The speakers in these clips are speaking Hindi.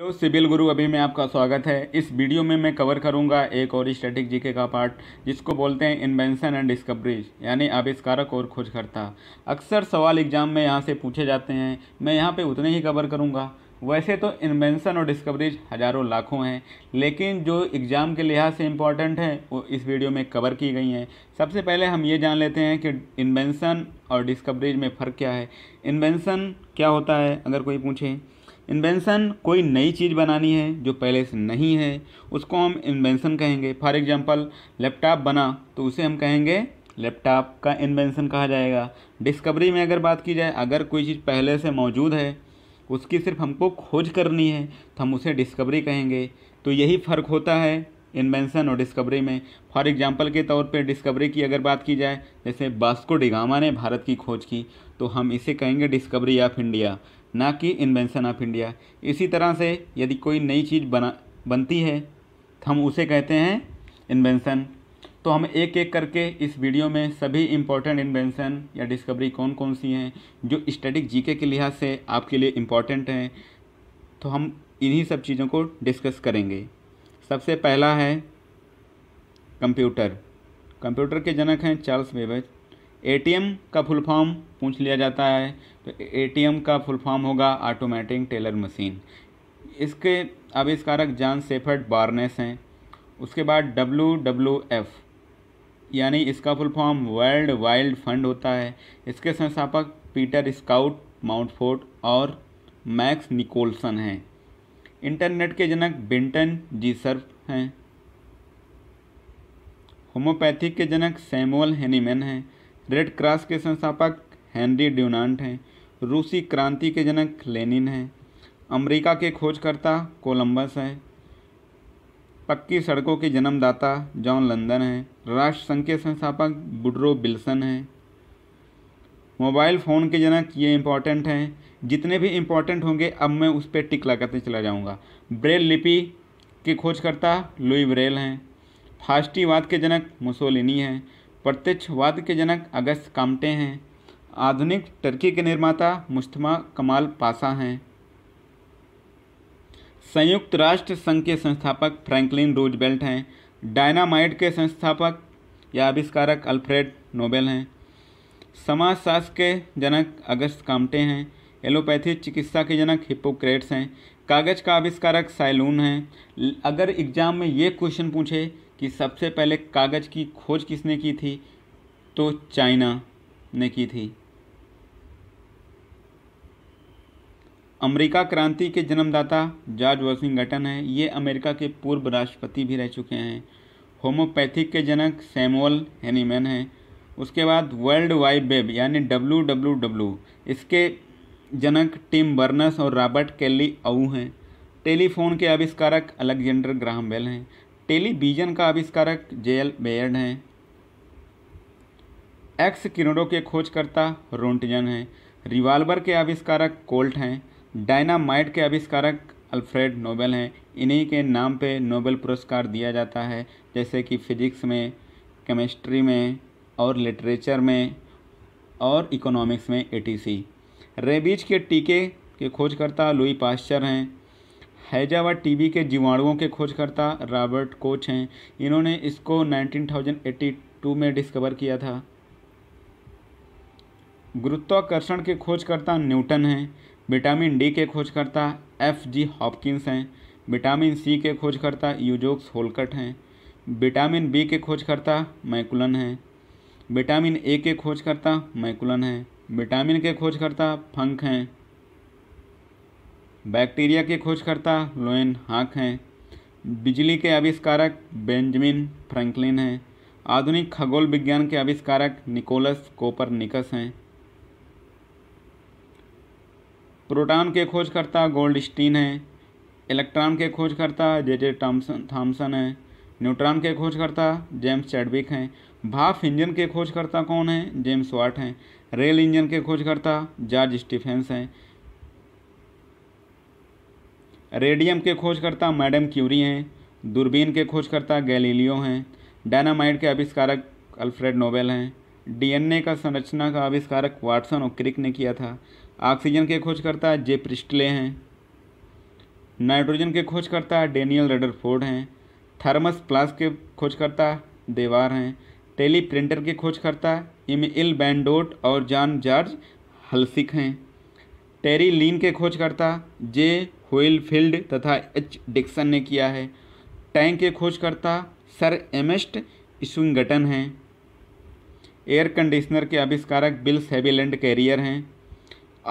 हेलो सिविल गुरु अभी में आपका स्वागत है इस वीडियो में मैं कवर करूंगा एक और स्टैटिक जीके का पार्ट जिसको बोलते हैं इन्वेंशन एंड डिस्कवरीज यानी आविष्कारक और खोजकर्ता अक्सर सवाल एग्जाम में यहां से पूछे जाते हैं मैं यहां पे उतने ही कवर करूंगा वैसे तो इन्वेंशन और डिस्कवरीज हज़ारों लाखों हैं लेकिन जो एग्ज़ाम के लिहाज से इम्पॉर्टेंट हैं वो इस वीडियो में कवर की गई हैं सबसे पहले हम ये जान लेते हैं कि इन्वेंशन और डिस्कवरीज में फ़र्क क्या है इन्वेंशन क्या होता है अगर कोई पूछे इन्वेंसन कोई नई चीज़ बनानी है जो पहले से नहीं है उसको हम इन्वेंसन कहेंगे फॉर एग्जांपल लैपटॉप बना तो उसे हम कहेंगे लैपटॉप का इन्वेंसन कहा जाएगा डिस्कवरी में अगर बात की जाए अगर कोई चीज़ पहले से मौजूद है उसकी सिर्फ हमको खोज करनी है तो हम उसे डिस्कवरी कहेंगे तो यही फ़र्क होता है इन्वेंसन और डिस्कवरी में फॉर एग्जांपल के तौर पे डिस्कवरी की अगर बात की जाए जैसे बास्को डिगामा ने भारत की खोज की तो हम इसे कहेंगे डिस्कवरी ऑफ इंडिया ना कि इन्वेंशन ऑफ इंडिया इसी तरह से यदि कोई नई चीज़ बना बनती है तो हम उसे कहते हैं इन्वेंशन तो हम एक एक करके इस वीडियो में सभी इम्पॉर्टेंट इन्वेंशन या डिस्कवरी कौन कौन सी हैं जो स्टैटिक जीके के लिहाज से आपके लिए इम्पॉर्टेंट हैं तो हम इन्हीं सब चीज़ों को डिस्कस करेंगे सबसे पहला है कंप्यूटर कंप्यूटर के जनक हैं चार्ल्स वेबज एटीएम का फुल फॉर्म पूछ लिया जाता है तो एटीएम का फुल फॉर्म होगा ऑटोमेटिक टेलर मशीन इसके आविष्कारक जॉन सेफर्ड बार्नेस हैं उसके बाद डब्लू डब्लू एफ यानी इसका full form world wild fund होता है इसके संस्थापक पीटर स्काउट माउंटफोर्ट और मैक्स निकोलसन हैं इंटरनेट के जनक बिंटन जी सर्फ हैं होम्योपैथिक के जनक सैमुअल हेनीमैन हैं रेड क्रॉस के संस्थापक हेनरी ड्यूनान्ट हैं रूसी क्रांति के जनक लेनिन हैं अमेरिका के खोजकर्ता कोलंबस हैं पक्की सड़कों के जन्मदाता जॉन लंदन हैं राष्ट्र संघ के संस्थापक बुड्रो बिल्सन हैं मोबाइल फ़ोन के जनक ये इंपॉर्टेंट हैं जितने भी इम्पॉर्टेंट होंगे अब मैं उस पर टिक लगाते चला जाऊँगा ब्रेल लिपि के खोजकर्ता लुई ब्रेल हैं फास्टीवाद के जनक मुसोलिनी हैं प्रत्यक्षवाद के जनक अगस्त कामटे हैं आधुनिक टर्की के निर्माता मुश्तमा कमाल पासा हैं संयुक्त राष्ट्र संघ के संस्थापक फ्रैंकलिन रूजबेल्ट हैं डायनामाइट के संस्थापक या आविष्कारक अल्फ्रेड नोबेल हैं समाजशास्त्र के जनक अगस्त कामटे हैं एलोपैथी चिकित्सा के जनक हिपोक्रेट्स हैं कागज का आविष्कारक साइलून हैं अगर एग्जाम में ये क्वेश्चन पूछे कि सबसे पहले कागज़ की खोज किसने की थी तो चाइना ने की थी अमेरिका क्रांति के जन्मदाता जॉर्ज वॉशिंगटन है ये अमेरिका के पूर्व राष्ट्रपति भी रह चुके हैं होम्योपैथिक के जनक सैमुअल हैनीमैन हैं उसके बाद वर्ल्ड वाइड वेब यानी डब्लू डब्लू डब्लू इसके जनक टिम बर्नस और रॉबर्ट केली अऊ हैं टेलीफोन के आविष्कारक अलेक्जेंडर ग्राहम बेल हैं टेलीविज़न का आविष्कारक जे एल बेयर्ड हैं एक्स किरणों के खोजकर्ता रोन्टजन हैं रिवाल्वर के आविष्कारक कोल्ट हैं डायनामाइट के आविष्कारक अल्फ्रेड नोबेल हैं इन्हीं के नाम पे नोबेल पुरस्कार दिया जाता है जैसे कि फिजिक्स में केमिस्ट्री में और लिटरेचर में और इकोनॉमिक्स में एटीसी रेबीज के टीके के खोजकर्ता लुई पास्चर हैं हैजा व टीबी के जीवाणुओं के खोजकर्ता रॉबर्ट कोच हैं इन्होंने इसको 1982 में डिस्कवर किया था गुरुत्वाकर्षण के खोजकर्ता न्यूटन हैं विटामिन डी के खोजकर्ता एफ जी हॉपकिंस हैं विटामिन सी के खोजकर्ता यूजोक्स होलकट हैं विटामिन बी के खोजकर्ता मैकुलन हैं विटामिन ए के खोजकर्ता मैकुलन हैं विटामिन के खोजकर्ता फंक हैं बैक्टीरिया के खोजकर्ता लोएन हाक हैं बिजली के आविष्कारक बेंजामिन फ्रैंकलिन हैं आधुनिक खगोल विज्ञान के आविष्कारक निकोलस कोपर निकस हैं प्रोटॉन के खोजकर्ता गोल्ड स्टीन हैं इलेक्ट्रॉन के खोजकर्ता जे जे टॉम्सन थॉम्सन हैं न्यूट्रॉन के खोजकर्ता जेम्स चैडविक हैं भाप इंजन के खोजकर्ता कौन हैं जेम्स वाट हैं रेल इंजन के खोजकर्ता जॉर्ज स्टीफेंस हैं रेडियम के खोजकर्ता मैडम क्यूरी हैं दूरबीन के खोजकर्ता गैलीलियो हैं डायनामाइट के आविष्कारक अल्फ्रेड नोबेल हैं डीएनए का संरचना का आविष्कारक वाटसन और क्रिक ने किया था ऑक्सीजन के खोजकर्ता जे प्रिस्टले हैं नाइट्रोजन के खोजकर्ता डेनियल रेडरफोर्ड हैं थर्मस प्लास के खोजकर्ता देवार हैं टेली प्रिंटर के खोजकर्ता इमिल बैंडोट और जॉन जॉर्ज हल्सिक हैं टेरी लीन के खोजकर्ता जे होइलफील्ड तथा एच डिक्सन ने किया है टैंक के खोजकर्ता सर एमेस्ट इशुंगटन हैं एयर कंडीशनर के आविष्कारक बिल सेविलैंड कैरियर हैं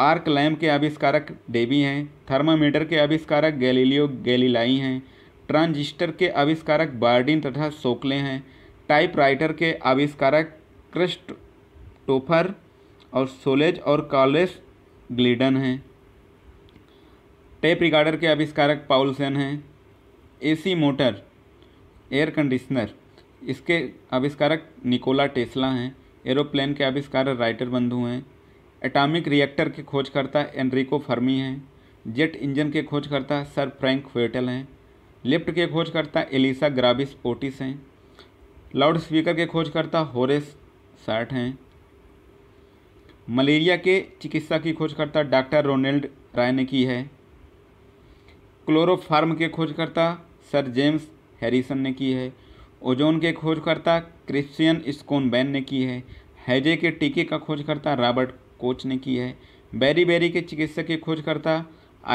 आर्क लैम्प के आविष्कारक डेबी हैं थर्मामीटर के आविष्कारक गैलीलियो गैलीलाई हैं ट्रांजिस्टर के आविष्कारक बार्डिन तथा सोकले हैं टाइपराइटर के आविष्कारक क्रिस्ट टोफर और सोलेज और कॉलेस ग्लीडन हैं टेप रिकॉर्डर के आविष्कारक पाउलसन हैं एसी मोटर एयर कंडीशनर इसके आविष्कारक निकोला टेस्ला हैं एरोप्लेन के आविष्कारक राइटर बंधु हैं एटॉमिक रिएक्टर के खोजकर्ता एनरिको फर्मी हैं जेट इंजन के खोजकर्ता सर फ्रैंक फेटल हैं लिफ्ट के खोजकर्ता एलिसा ग्राविस ओटिस हैं लाउड स्पीकर के खोजकर्ता होरेस साठ हैं मलेरिया के चिकित्सा की खोजकर्ता डॉक्टर रोनल्ड राय ने की है क्लोरोफार्म के खोजकर्ता सर जेम्स हैरिसन ने की है ओजोन के खोजकर्ता क्रिश्चियन स्कोनबैन ने की है हैजे के टीके का खोजकर्ता रॉबर्ट कोच ने की है बेरी बेरी के चिकित्सक की खोजकर्ता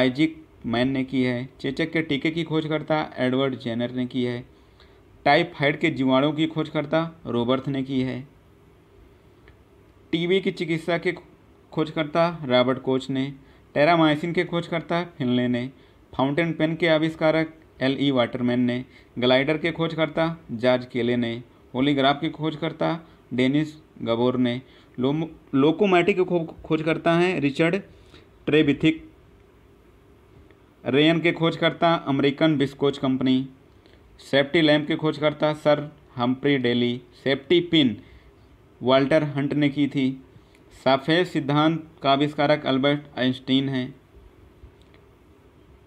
आइजिक मैन ने की है चेचक के टीके की खोजकर्ता एडवर्ड जेनर ने की है टाइफाइड के जीवाणु की खोजकर्ता रोबर्थ ने की है टीबी की चिकित्सा के खोजकर्ता रॉबर्ट कोच ने टेरामाइसिन के खोजकर्ता फिनले ने फाउंटेन पेन के आविष्कारक एल ई वाटरमैन ने ग्लाइडर के खोजकर्ता जॉर्ज केले ने होलीग्राफ के खोजकर्ता डेनिस गबोर ने लो, लोकोमैटिक के खोजकर्ता हैं रिचर्ड ट्रेबिथिक रेयन के खोजकर्ता American viscose company safety lamp के खोजकर्ता sir Humphry Davy safety pin Walter Hunt ने की थी सफेद सिद्धांत का आविष्कारक अल्बर्ट आइंस्टीन है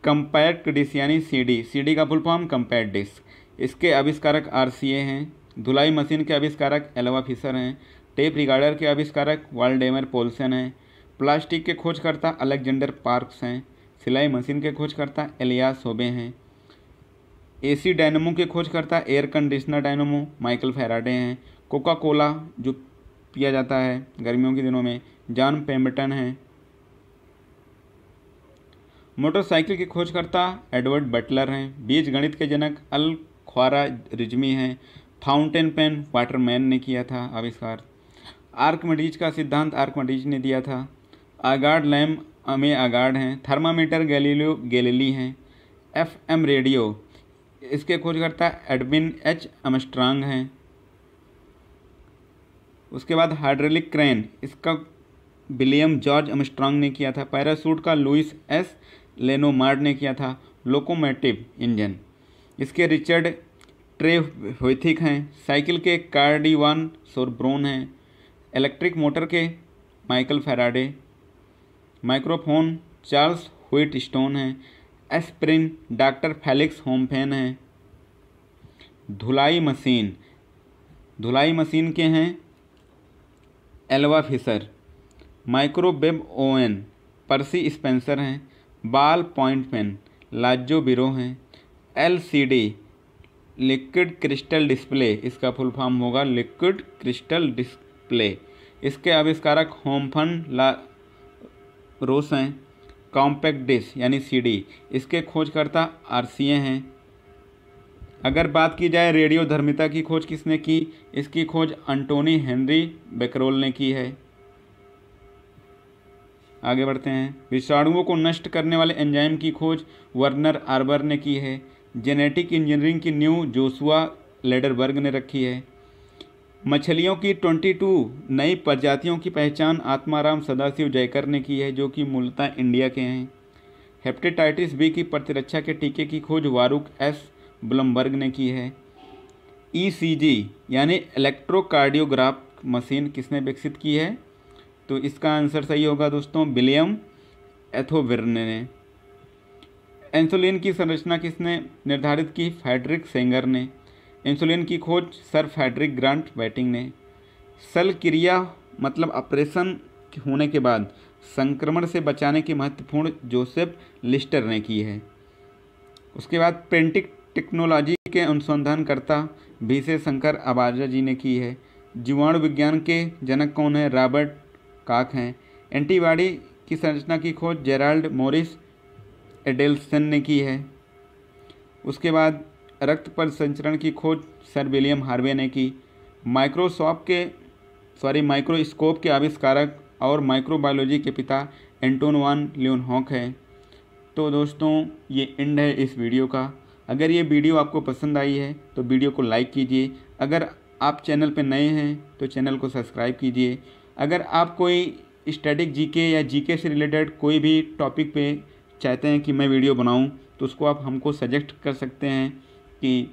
कंपैक्ट डिस्क यानी सीडी सीडी का फुल फॉर्म कंपैक्ट डिस्क इसके आविष्कारक आरसीए हैं धुलाई मशीन के आविष्कारक एलवा फिशर हैं टेप रिकॉर्डर के आविष्कारक वाल्डेमर पोल्सन हैं प्लास्टिक के खोजकर्ता अलेक्जेंडर पार्क्स हैं सिलाई मशीन के खोजकर्ता एलिया सोबे हैं एसी डायनमो के खोजकर्ता air conditioner dynamo Michael Faraday हैं कोका कोला जो पिया जाता है गर्मियों के दिनों में जॉन पेम्बटन हैं मोटरसाइकिल के खोजकर्ता एडवर्ड बटलर हैं बीज गणित के जनक अल ख्वारा रिजमी हैं फाउंटेन पेन वाटरमैन ने किया था आविष्कार आर्कमडीज का सिद्धांत आर्कमडीज ने दिया था आगार्ड लैम अमे आगार्ड हैं थर्मामीटर गैलीलियो गैलीली हैं एफ एम रेडियो इसके खोजकर्ता एडविन एच अमस्ट्रांग हैं उसके बाद हाइड्रोलिक क्रेन इसका विलियम जॉर्ज एमस्ट्रॉन्ग ने किया था पैरासूट का लुइस एस लेनोमार्ड ने किया था लोकोमोटिव इंजन इसके रिचर्ड ट्रे होथिक हैं साइकिल के कार्डिवान सोरब्रोन हैं इलेक्ट्रिक मोटर के Michael Faraday microphone Charles Wheatstone हैं एस्प्रिन डॉक्टर फेलिक्स होमफेन हैं धुलाई मशीन धुलाई मशीन के हैं Alva Fisher microwave oven Percy Spencer हैं ballpoint pen Laszlo Biro हैं एलसीडी लिक्विड क्रिस्टल डिस्प्ले इसका फुल फॉर्म होगा लिक्विड क्रिस्टल डिस्प्ले इसके आविष्कारक होमफन ला रोस हैं कॉम्पैक्ट डिस्क यानी सीडी इसके खोजकर्ता आरसीए हैं अगर बात की जाए रेडियो धर्मिता की खोज किसने की इसकी खोज अंटोनी हेनरी बेकरोल ने की है आगे बढ़ते हैं विषाणुओं को नष्ट करने वाले एंजाइम की खोज वर्नर आर्बर ने की है जेनेटिक इंजीनियरिंग की न्यू जोसुआ लेडरबर्ग ने रखी है मछलियों की 22 नई प्रजातियों की पहचान आत्माराम सदाशिव जयकर ने की है जो कि मूलतः इंडिया के हैं हेपेटाइटिस बी की प्रतिरक्षा के टीके की खोज वारूक एस ब्लमबर्ग ने की है ईसीजी e यानी इलेक्ट्रोकार्डियोग्राफ मशीन किसने विकसित की है तो इसका आंसर सही होगा दोस्तों विलियम एथोविर्न ने इंसुलिन की संरचना किसने निर्धारित की फैड्रिक सेंगर ने इंसुलिन की खोज सर फैड्रिक ग्रांट वेटिंग ने सल क्रिया मतलब ऑपरेशन होने के बाद संक्रमण से बचाने की महत्वपूर्ण जोसेफ लिस्टर ने की है उसके बाद पेंटिक टेक्नोलॉजी के अनुसंधानकर्ता भीषे शंकर आबाजा जी ने की है जीवाणु विज्ञान के जनक कौन है रॉबर्ट काक हैं एंटीबॉडी की संरचना की खोज जेराल्ड मोरिस एडेल्सन ने की है उसके बाद रक्त पर संचरण की खोज सर विलियम हार्वे ने की माइक्रोसॉफ्ट के सॉरी माइक्रोस्कोप के आविष्कारक और माइक्रोबायोलॉजी के पिता एंटोनवान लियोनहॉक है तो दोस्तों ये एंड है इस वीडियो का अगर ये वीडियो आपको पसंद आई है तो वीडियो को लाइक कीजिए अगर आप चैनल पर नए हैं तो चैनल को सब्सक्राइब कीजिए अगर आप कोई स्टैटिक जीके या जीके से रिलेटेड कोई भी टॉपिक पे चाहते हैं कि मैं वीडियो बनाऊं तो उसको आप हमको सजेस्ट कर सकते हैं कि